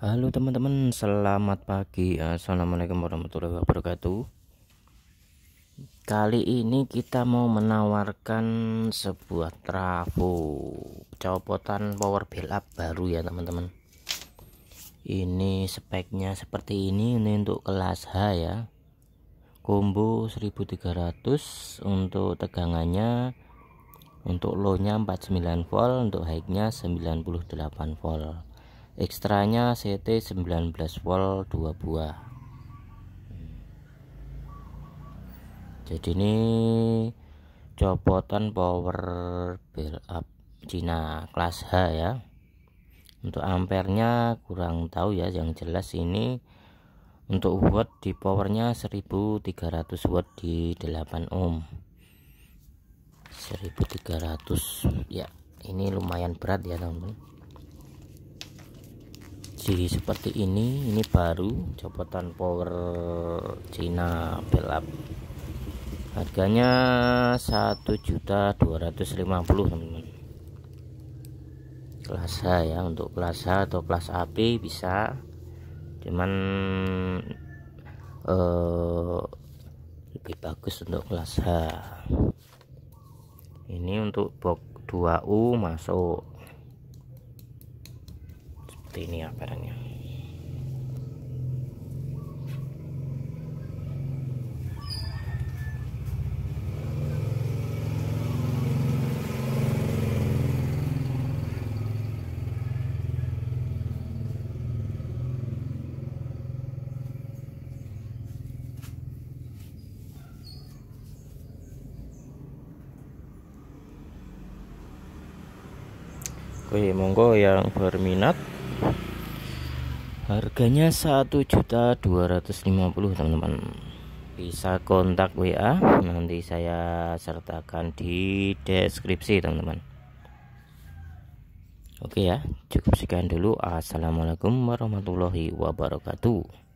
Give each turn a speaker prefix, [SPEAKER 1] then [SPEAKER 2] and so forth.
[SPEAKER 1] Halo teman-teman, selamat pagi. Assalamualaikum warahmatullahi wabarakatuh. Kali ini kita mau menawarkan sebuah trafo copotan power build up baru ya teman-teman. Ini speknya seperti ini, ini untuk kelas H ya. Combo 1300 untuk tegangannya untuk low-nya 49 volt, untuk high-nya 98 volt ekstranya CT 19 volt 2 buah jadi ini copotan power build up Cina kelas H ya untuk ampernya kurang tahu ya yang jelas ini untuk watt di powernya 1300 watt di 8 ohm 1300 ya ini lumayan berat ya teman-teman jadi seperti ini ini baru copotan power Cina belap harganya 1.250 teman-teman kelas A ya untuk kelas A atau kelas AP bisa cuman eh, lebih bagus untuk kelas H ini untuk box 2U masuk seperti ini ya barangnya Oke, monggo yang berminat Harganya 1.250 teman-teman. Bisa kontak WA nanti saya sertakan di deskripsi teman-teman. Oke ya, cukup sekian dulu. Assalamualaikum warahmatullahi wabarakatuh.